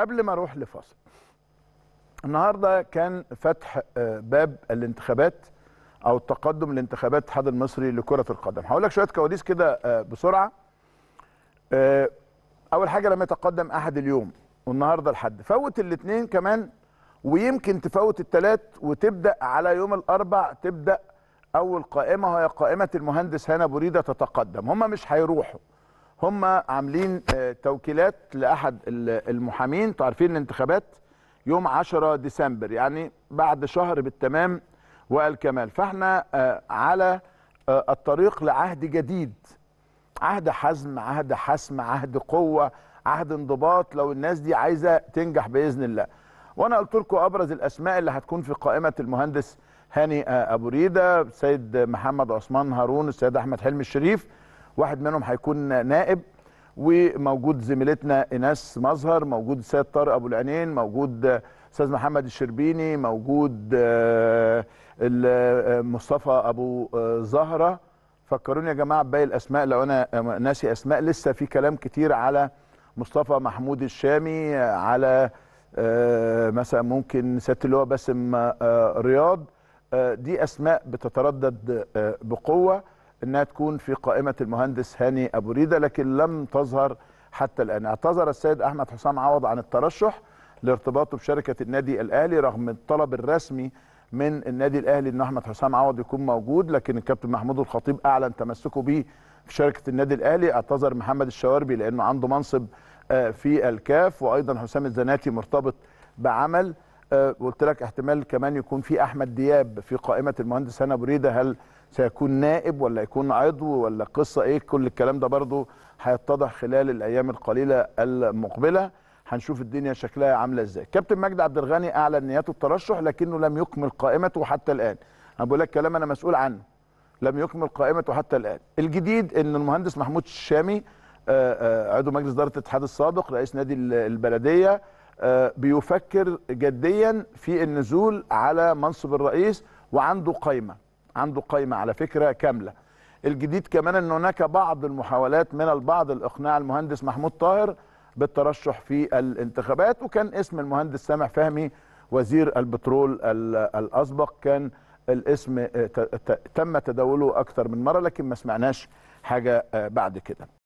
قبل ما اروح لفاصل النهارده كان فتح آه، باب الانتخابات او التقدم لانتخابات الاتحاد المصري لكره القدم هقول لك شويه كواليس كده آه، بسرعه آه، اول حاجه لم يتقدم احد اليوم والنهارده الحد فوت الاثنين كمان ويمكن تفوت الثلاث وتبدا على يوم الاربع تبدا اول قائمه وهي قائمه المهندس هنا بريده تتقدم هم مش هيروحوا هم عاملين آه، توكيلات لاحد المحامين تعرفين الانتخابات يوم 10 ديسمبر يعني بعد شهر بالتمام والكمال فاحنا آه، على آه، الطريق لعهد جديد عهد حزم عهد حسم عهد قوه عهد انضباط لو الناس دي عايزه تنجح باذن الله وانا قلت لكم ابرز الاسماء اللي هتكون في قائمه المهندس هاني ابو ريده السيد محمد عثمان هارون السيد احمد حلمي الشريف واحد منهم هيكون نائب وموجود زميلتنا ايناس مظهر موجود السيد طارق ابو العينين موجود استاذ محمد الشربيني موجود آه، آه، مصطفى ابو آه، زهره فكروني يا جماعه بباقي الاسماء لو انا ناسي اسماء لسه في كلام كتير على مصطفى محمود الشامي على مثلا ممكن سياده اللواء باسم رياض دي اسماء بتتردد بقوه انها تكون في قائمه المهندس هاني ابو ريده لكن لم تظهر حتى الان اعتذر السيد احمد حسام عوض عن الترشح لارتباطه بشركه النادي الاهلي رغم الطلب الرسمي من النادي الاهلي ان احمد حسام عوض يكون موجود لكن الكابتن محمود الخطيب اعلن تمسكه به في شركه النادي الاهلي اعتذر محمد الشواربي لانه عنده منصب آه، في الكاف وايضا حسام الزناتي مرتبط بعمل آه، قلت لك احتمال كمان يكون في احمد دياب في قائمه المهندس هنا بريده هل سيكون نائب ولا يكون عضو ولا قصه ايه كل الكلام ده برضو هيتضح خلال الايام القليله المقبله هنشوف الدنيا شكلها عامله ازاي كابتن مجدي عبد الغني اعلن نياته الترشح لكنه لم يكمل قائمته حتى الان انا بقول لك كلام انا مسؤول عنه لم يكمل قائمته حتى الان الجديد ان المهندس محمود الشامي آه، آه، عضو مجلس اداره الاتحاد السابق رئيس نادي البلديه بيفكر جديا في النزول على منصب الرئيس وعنده قايمه عنده قايمه على فكره كامله الجديد كمان ان هناك بعض المحاولات من البعض الاقناع المهندس محمود طاهر بالترشح في الانتخابات وكان اسم المهندس سامح فهمي وزير البترول الاسبق كان الاسم تم تداوله اكثر من مره لكن ما سمعناش حاجه آه، بعد كده